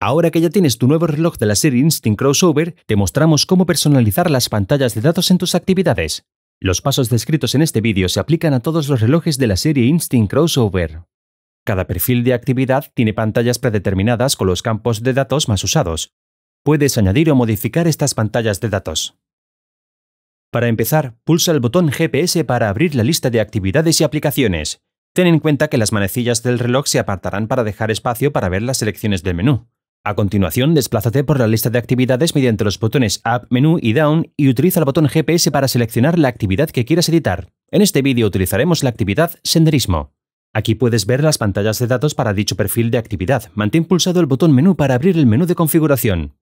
Ahora que ya tienes tu nuevo reloj de la serie Instinct Crossover, te mostramos cómo personalizar las pantallas de datos en tus actividades. Los pasos descritos en este vídeo se aplican a todos los relojes de la serie Instinct Crossover. Cada perfil de actividad tiene pantallas predeterminadas con los campos de datos más usados. Puedes añadir o modificar estas pantallas de datos. Para empezar, pulsa el botón GPS para abrir la lista de actividades y aplicaciones. Ten en cuenta que las manecillas del reloj se apartarán para dejar espacio para ver las selecciones del menú. A continuación, desplázate por la lista de actividades mediante los botones Up, Menú y Down y utiliza el botón GPS para seleccionar la actividad que quieras editar. En este vídeo utilizaremos la actividad Senderismo. Aquí puedes ver las pantallas de datos para dicho perfil de actividad. Mantén pulsado el botón Menú para abrir el menú de configuración.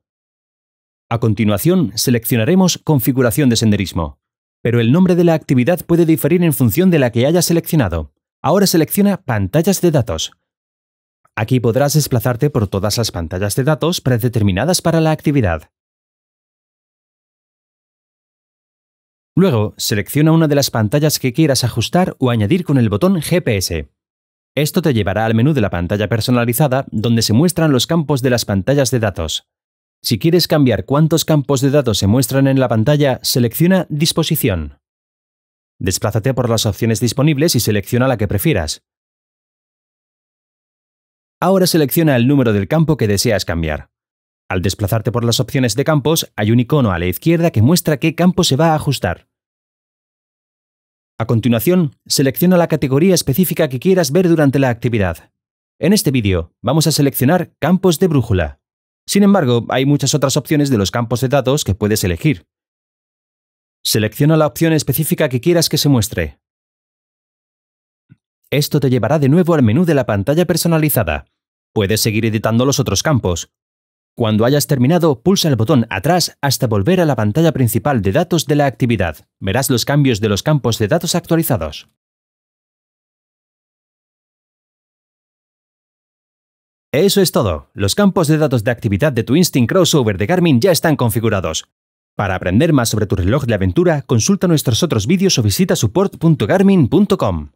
A continuación, seleccionaremos Configuración de senderismo. Pero el nombre de la actividad puede diferir en función de la que hayas seleccionado. Ahora selecciona Pantallas de datos. Aquí podrás desplazarte por todas las pantallas de datos predeterminadas para la actividad. Luego, selecciona una de las pantallas que quieras ajustar o añadir con el botón GPS. Esto te llevará al menú de la pantalla personalizada donde se muestran los campos de las pantallas de datos. Si quieres cambiar cuántos campos de datos se muestran en la pantalla, selecciona Disposición. Desplázate por las opciones disponibles y selecciona la que prefieras. Ahora selecciona el número del campo que deseas cambiar. Al desplazarte por las opciones de campos, hay un icono a la izquierda que muestra qué campo se va a ajustar. A continuación, selecciona la categoría específica que quieras ver durante la actividad. En este vídeo, vamos a seleccionar campos de brújula. Sin embargo, hay muchas otras opciones de los campos de datos que puedes elegir. Selecciona la opción específica que quieras que se muestre. Esto te llevará de nuevo al menú de la pantalla personalizada. Puedes seguir editando los otros campos. Cuando hayas terminado, pulsa el botón atrás hasta volver a la pantalla principal de datos de la actividad. Verás los cambios de los campos de datos actualizados. Eso es todo. Los campos de datos de actividad de tu Instinct Crossover de Garmin ya están configurados. Para aprender más sobre tu reloj de aventura, consulta nuestros otros vídeos o visita support.garmin.com.